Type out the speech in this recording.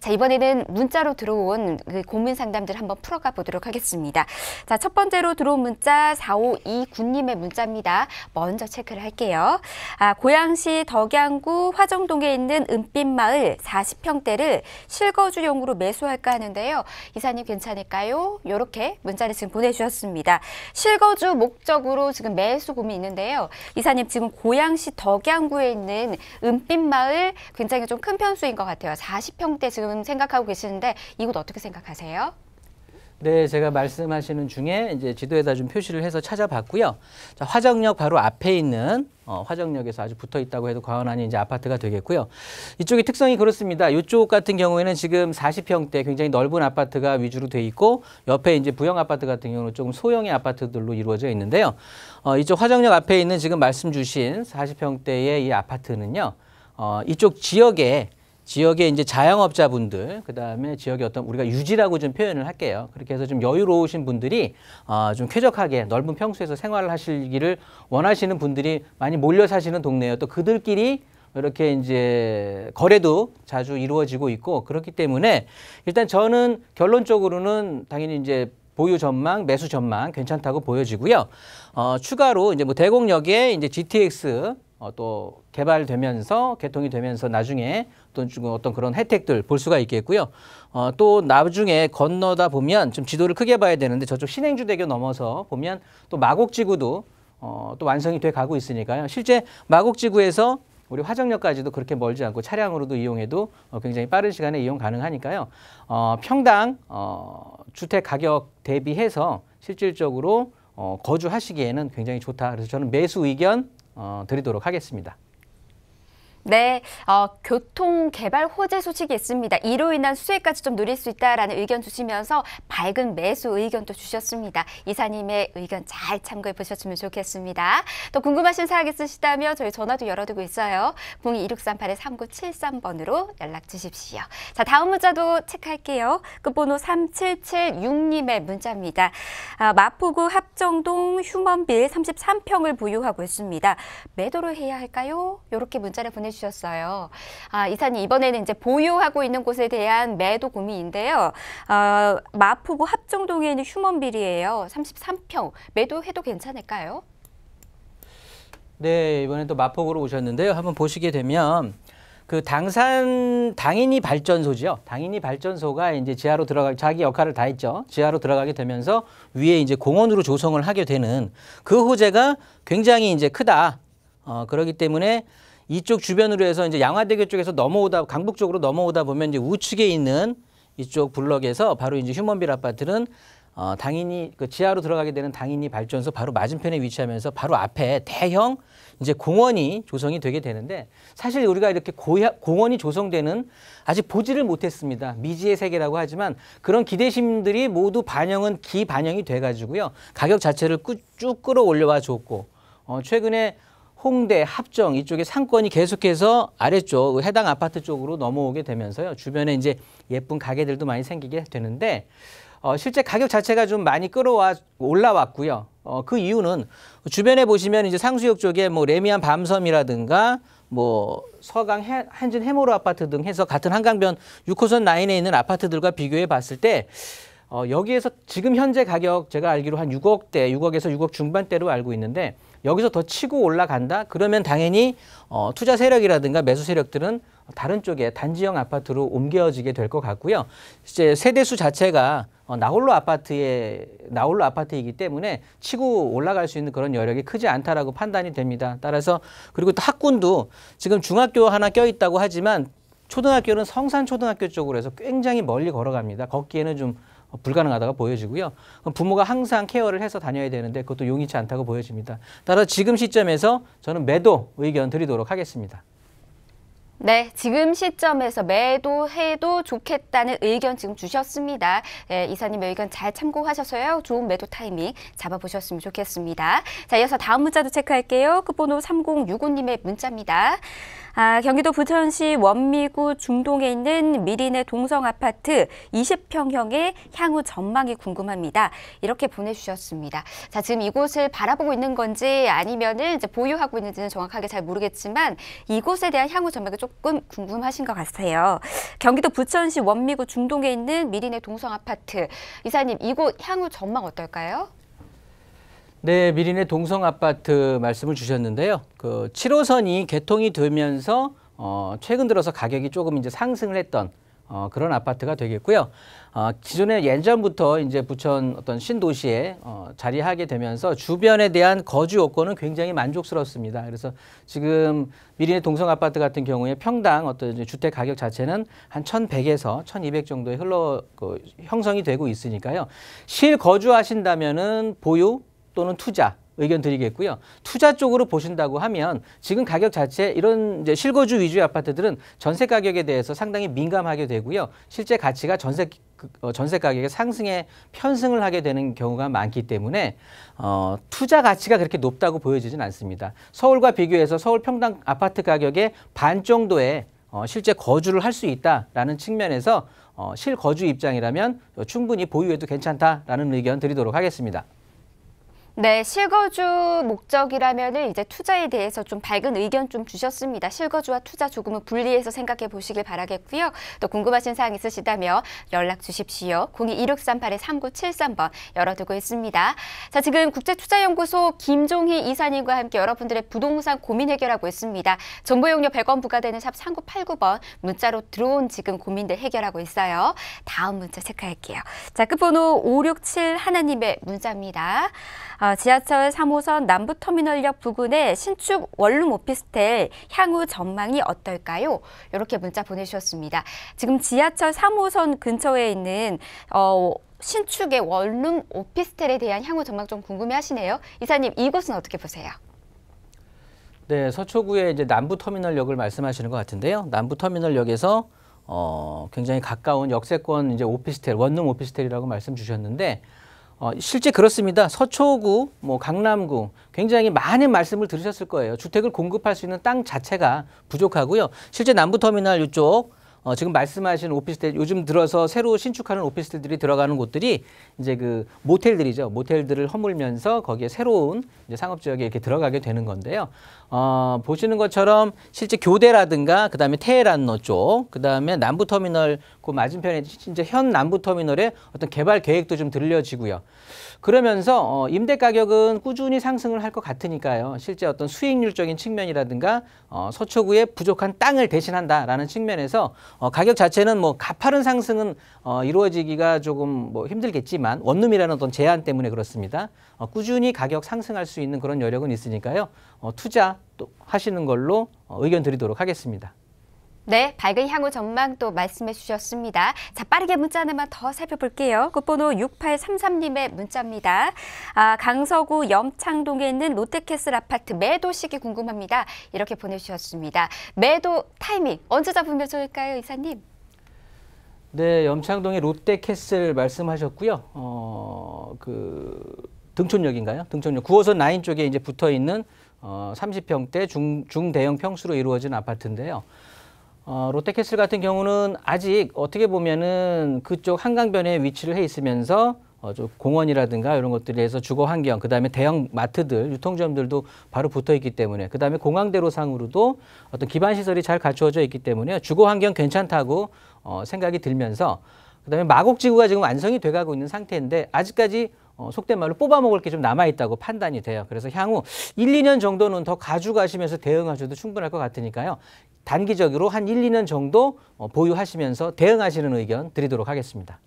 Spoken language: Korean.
자, 이번에는 문자로 들어온 그 고민 상담들 한번 풀어가 보도록 하겠습니다. 자, 첫 번째로 들어온 문자 4529님의 문자입니다. 먼저 체크를 할게요. 아, 고양시 덕양구 화정동에 있는 은빛마을 40평대를 실거주용으로 매수할까 하는데요. 이사님 괜찮을까요? 이렇게 문자를 지금 보내주셨습니다. 실거주 목적으로 지금 매수 고민 있는데요. 이사님 지금 고양시 덕양구에 있는 은빛마을 굉장히 좀 큰 편수인 것 같아요. 40평대 지금 지금 생각하고 계시는데 이곳 어떻게 생각하세요? 네, 제가 말씀하시는 중에 이제 지도에다 좀 표시를 해서 찾아봤고요. 자, 화정역 바로 앞에 있는 어, 화정역에서 아주 붙어 있다고 해도 과언 아닌 이제 아파트가 되겠고요. 이쪽이 특성이 그렇습니다. 이쪽 같은 경우에는 지금 40평대 굉장히 넓은 아파트가 위주로 돼 있고 옆에 이제 부영 아파트 같은 경우는 조금 소형의 아파트들로 이루어져 있는데요. 어, 이쪽 화정역 앞에 있는 지금 말씀 주신 40평대의 이 아파트는요. 어, 이쪽 지역에 지역의 이제 자영업자분들, 그 다음에 지역의 어떤 우리가 유지라고 좀 표현을 할게요. 그렇게 해서 좀 여유로우신 분들이 어, 좀 쾌적하게 넓은 평수에서 생활을 하시기를 원하시는 분들이 많이 몰려 사시는 동네예요. 또 그들끼리 이렇게 이제 거래도 자주 이루어지고 있고 그렇기 때문에 일단 저는 결론적으로는 당연히 이제 보유 전망, 매수 전망 괜찮다고 보여지고요. 어, 추가로 이제 뭐 대공역에 이제 GTX 어, 또 개발되면서 개통이 되면서 나중에 또 어떤 그런 혜택들 볼 수가 있겠고요. 어, 또 나중에 건너다 보면 좀 지도를 크게 봐야 되는데 저쪽 신행주대교 넘어서 보면 또 마곡지구도 어, 또 완성이 돼 가고 있으니까요. 실제 마곡지구에서 우리 화정역까지도 그렇게 멀지 않고 차량으로도 이용해도 어, 굉장히 빠른 시간에 이용 가능하니까요. 어, 평당 어, 주택 가격 대비해서 실질적으로 어, 거주하시기에는 굉장히 좋다. 그래서 저는 매수 의견 어, 드리도록 하겠습니다. 네, 어, 교통 개발 호재 소식이 있습니다. 이로 인한 수혜까지 좀 누릴 수 있다라는 의견 주시면서 밝은 매수 의견도 주셨습니다. 이사님의 의견 잘 참고해 보셨으면 좋겠습니다. 또 궁금하신 사항 있으시다면 저희 전화도 열어두고 있어요. 02-2638-3973번으로 연락 주십시오. 자, 다음 문자도 체크할게요. 끝번호 3776님의 문자입니다. 아, 마포구 합정동 휴먼빌 33평을 보유하고 있습니다. 매도를 해야 할까요? 이렇게 문자를 보내 전해 주셨어요. 아, 이사님 이번에는 이제 보유하고 있는 곳에 대한 매도 고민인데요. 어, 마포구 합정동에 있는 휴먼빌이에요. 33평 매도해도 괜찮을까요? 네, 이번에 또 마포구로 오셨는데요. 한번 보시게 되면 그 당산 당인이 발전소죠 당인이 발전소가 이제 지하로 들어가 자기 역할을 다 했죠. 지하로 들어가게 되면서 위에 이제 공원으로 조성을 하게 되는 그 호재가 굉장히 이제 크다. 어, 그러기 때문에 이쪽 주변으로 해서 이제 양화대교 쪽에서 넘어오다 강북 쪽으로 넘어오다 보면 이제 우측에 있는 이쪽 블럭에서 바로 이제 휴먼빌 아파트는 어, 당인이 그 지하로 들어가게 되는 당인이 발전소 바로 맞은편에 위치하면서 바로 앞에 대형 이제 공원이 조성이 되게 되는데 사실 우리가 이렇게 고야, 공원이 조성되는 아직 보지를 못했습니다. 미지의 세계라고 하지만 그런 기대심들이 모두 반영은 기반영이 돼가지고요. 가격 자체를 꾸, 쭉 끌어올려와 줬고 어, 최근에 홍대, 합정 이쪽에 상권이 계속해서 아래쪽 그 해당 아파트 쪽으로 넘어오게 되면서요. 주변에 이제 예쁜 가게들도 많이 생기게 되는데 어, 실제 가격 자체가 좀 많이 끌어와 올라왔고요. 어, 그 이유는 주변에 보시면 이제 상수역 쪽에 뭐 레미안 밤섬이라든가 뭐 서강 해, 한진 해모로 아파트 등 해서 같은 한강변 6호선 라인에 있는 아파트들과 비교해 봤을 때 어, 여기에서 지금 현재 가격 제가 알기로 한 6억대, 6억에서 6억 중반대로 알고 있는데 여기서 더 치고 올라간다? 그러면 당연히 어, 투자 세력이라든가 매수 세력들은 다른 쪽에 단지형 아파트로 옮겨지게 될 것 같고요. 이제 세대수 자체가 어, 나홀로 아파트에 나홀로 아파트이기 때문에 치고 올라갈 수 있는 그런 여력이 크지 않다라고 판단이 됩니다. 따라서 그리고 또 학군도 지금 중학교 하나 껴 있다고 하지만 초등학교는 성산 초등학교 쪽으로 해서 굉장히 멀리 걸어갑니다. 걷기에는 좀 어, 불가능하다고 보여지고요. 부모가 항상 케어를 해서 다녀야 되는데 그것도 용이치 않다고 보여집니다. 따라서 지금 시점에서 저는 매도 의견 드리도록 하겠습니다. 네, 지금 시점에서 매도해도 좋겠다는 의견 지금 주셨습니다. 예, 이사님 의견 잘 참고하셔서요. 좋은 매도 타이밍 잡아보셨으면 좋겠습니다. 자, 이어서 다음 문자도 체크할게요. 끝번호 그 3065님의 문자입니다. 아, 경기도 부천시 원미구 중동에 있는 미린의 동성 아파트 20평형의 향후 전망이 궁금합니다. 이렇게 보내주셨습니다. 자, 지금 이곳을 바라보고 있는 건지 아니면은 이제 보유하고 있는지는 정확하게 잘 모르겠지만 이곳에 대한 향후 전망이 조금 궁금하신 것 같아요. 경기도 부천시 원미구 중동에 있는 미린의 동성 아파트 이사님 이곳 향후 전망 어떨까요? 네, 미리의 동성 아파트 말씀을 주셨는데요. 그 7호선이 개통이 되면서 어, 최근 들어서 가격이 조금 이제 상승을 했던 어, 그런 아파트가 되겠고요. 어, 기존에 예전부터 이제 부천 어떤 신도시에 어, 자리하게 되면서 주변에 대한 거주 요건은 굉장히 만족스럽습니다. 그래서 지금 미리의 동성 아파트 같은 경우에 평당 어떤 주택 가격 자체는 한1 1 0 0에서1,200정도에 흘러 그, 형성이 되고 있으니까요. 실 거주하신다면은 보유 또는 투자 의견 드리겠고요. 투자 쪽으로 보신다고 하면 지금 가격 자체 이런 이제 실거주 위주의 아파트들은 전세 가격에 대해서 상당히 민감하게 되고요. 실제 가치가 전세 그, 어, 전세 가격의 상승에 편승을 하게 되는 경우가 많기 때문에 어, 투자 가치가 그렇게 높다고 보여지진 않습니다. 서울과 비교해서 서울 평당 아파트 가격의 반 정도의 어, 실제 거주를 할 수 있다라는 측면에서 어, 실거주 입장이라면 충분히 보유해도 괜찮다라는 의견 드리도록 하겠습니다. 네, 실거주 목적이라면은 이제 투자에 대해서 좀 밝은 의견 좀 주셨습니다. 실거주와 투자 조금은 분리해서 생각해 보시길 바라겠고요. 또 궁금하신 사항 있으시다면 연락 주십시오. 02-1638-3973번 열어두고 있습니다. 자, 지금 국제투자연구소 김종희 이사님과 함께 여러분들의 부동산 고민 해결하고 있습니다. 정보용료 100원 부과되는 샵 3989번 문자로 들어온 지금 고민들 해결하고 있어요. 다음 문자 체크할게요. 자, 끝번호 567 하나님의 문자입니다. 아, 지하철 3호선 남부터미널역 부근에 신축 원룸 오피스텔 향후 전망이 어떨까요? 이렇게 문자 보내주셨습니다. 지금 지하철 3호선 근처에 있는 어, 신축의 원룸 오피스텔에 대한 향후 전망 좀 궁금해하시네요. 이사님 이곳은 어떻게 보세요? 네, 서초구의 이제 남부터미널역을 말씀하시는 것 같은데요. 남부터미널역에서 어, 굉장히 가까운 역세권 이제 오피스텔 원룸 오피스텔이라고 말씀 주셨는데 어, 실제 그렇습니다. 서초구, 뭐 강남구 굉장히 많은 말씀을 들으셨을 거예요. 주택을 공급할 수 있는 땅 자체가 부족하고요. 실제 남부터미널 이쪽 어, 지금 말씀하신 오피스텔 요즘 들어서 새로 신축하는 오피스텔들이 들어가는 곳들이 이제 그 모텔들이죠. 모텔들을 허물면서 거기에 새로운 이제 상업 지역에 이렇게 들어가게 되는 건데요. 어, 보시는 것처럼 실제 교대라든가 그다음에 테헤란노 쪽, 그다음에 남부 터미널 그 맞은편에 진짜 현 남부터미널의 어떤 개발 계획도 좀 들려지고요. 그러면서 어, 임대 가격은 꾸준히 상승을 할 것 같으니까요. 실제 어떤 수익률적인 측면이라든가 어, 서초구의 부족한 땅을 대신한다라는 측면에서 어, 가격 자체는 뭐 가파른 상승은 어, 이루어지기가 조금 뭐 힘들겠지만 원룸이라는 어떤 제한 때문에 그렇습니다. 어, 꾸준히 가격 상승할 수 있는 그런 여력은 있으니까요. 어, 투자 또 하시는 걸로 어, 의견 드리도록 하겠습니다. 네, 밝은 향후 전망 또 말씀해 주셨습니다. 자, 빠르게 문자 하나만 더 살펴볼게요. 끝번호 6833님의 문자입니다. 아, 강서구 염창동에 있는 롯데캐슬 아파트 매도 시기 궁금합니다. 이렇게 보내주셨습니다. 매도 타이밍 언제 잡으면 좋을까요, 이사님? 네, 염창동의 롯데캐슬 말씀하셨고요. 어, 그 등촌역인가요? 등촌역 9호선 라인 쪽에 이제 붙어 있는 어, 30평대 중, 중대형 평수로 이루어진 아파트인데요. 어, 롯데캐슬 같은 경우는 아직 어떻게 보면은 그쪽 한강변에 위치를 해 있으면서 어, 좀 공원이라든가 이런 것들에 해서 주거 환경, 그 다음에 대형 마트들, 유통점들도 바로 붙어 있기 때문에, 그 다음에 공항대로 상으로도 어떤 기반 시설이 잘 갖추어져 있기 때문에 주거 환경 괜찮다고 어, 생각이 들면서, 그 다음에 마곡지구가 지금 완성이 돼가고 있는 상태인데 아직까지 어, 속된 말로 뽑아먹을 게 좀 남아있다고 판단이 돼요. 그래서 향후 1, 2년 정도는 더 가져가시면서 대응하셔도 충분할 것 같으니까요. 단기적으로 한 1, 2년 정도 어, 보유하시면서 대응하시는 의견 드리도록 하겠습니다.